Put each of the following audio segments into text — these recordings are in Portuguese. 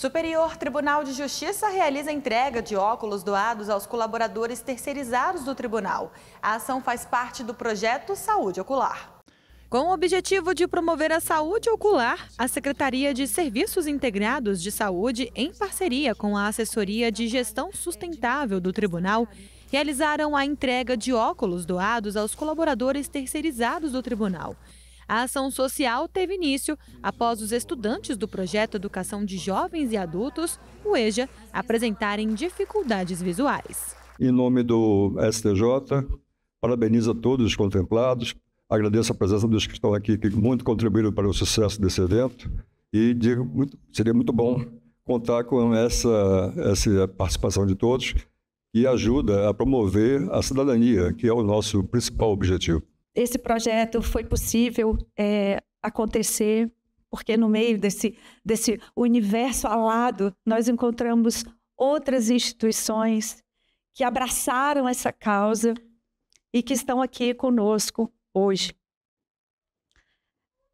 Superior Tribunal de Justiça realiza entrega de óculos doados aos colaboradores terceirizados do tribunal. A ação faz parte do projeto Saúde Ocular. Com o objetivo de promover a saúde ocular, a Secretaria de Serviços Integrados de Saúde, em parceria com a Assessoria de Gestão Sustentável do Tribunal, realizaram a entrega de óculos doados aos colaboradores terceirizados do Tribunal. A ação social teve início após os estudantes do projeto Educação de Jovens e Adultos, o EJA, apresentarem dificuldades visuais. Em nome do STJ, parabenizo a todos os contemplados, agradeço a presença dos que estão aqui, que muito contribuíram para o sucesso desse evento, e digo, muito, seria muito bom contar com essa, essa participação de todos, e ajuda a promover a cidadania, que é o nosso principal objetivo esse projeto foi possível é, acontecer, porque no meio desse, desse universo alado, nós encontramos outras instituições que abraçaram essa causa e que estão aqui conosco hoje.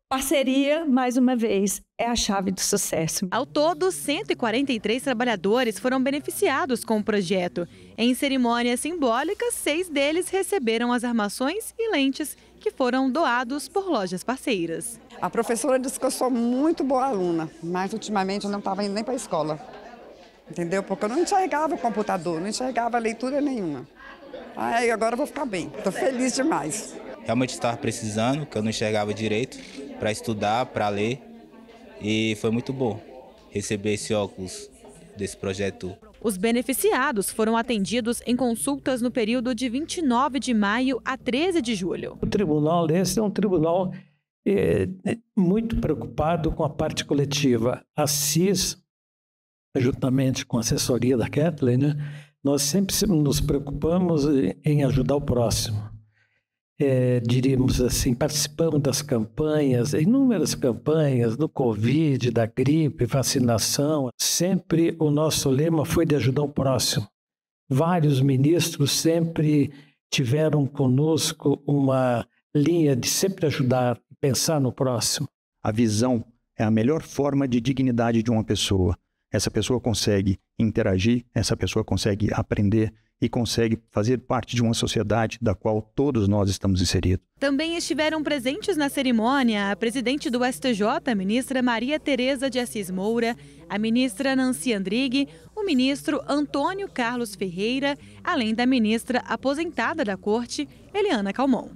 Parceria, mais uma vez, é a chave do sucesso. Ao todo, 143 trabalhadores foram beneficiados com o projeto. Em cerimônia simbólica, seis deles receberam as armações e lentes que foram doados por lojas parceiras. A professora disse que eu sou muito boa aluna, mas ultimamente eu não estava indo nem para a escola. Entendeu? Porque eu não enxergava o computador, não enxergava leitura nenhuma. Aí agora eu vou ficar bem. Estou feliz demais. Realmente estava precisando, que eu não enxergava direito para estudar, para ler. E foi muito bom receber esse óculos desse projeto. Os beneficiados foram atendidos em consultas no período de 29 de maio a 13 de julho. O tribunal esse é um tribunal é, é, muito preocupado com a parte coletiva. A CIS, juntamente com a assessoria da Kathleen, né, nós sempre nos preocupamos em ajudar o próximo é, diríamos assim, participamos das campanhas, inúmeras campanhas do Covid, da gripe, vacinação, sempre o nosso lema foi de ajudar o próximo. Vários ministros sempre tiveram conosco uma linha de sempre ajudar, pensar no próximo. A visão é a melhor forma de dignidade de uma pessoa. Essa pessoa consegue interagir, essa pessoa consegue aprender, e consegue fazer parte de uma sociedade da qual todos nós estamos inseridos. Também estiveram presentes na cerimônia a presidente do STJ, a ministra Maria Tereza de Assis Moura, a ministra Nancy Andrighi, o ministro Antônio Carlos Ferreira, além da ministra aposentada da Corte, Eliana Calmon.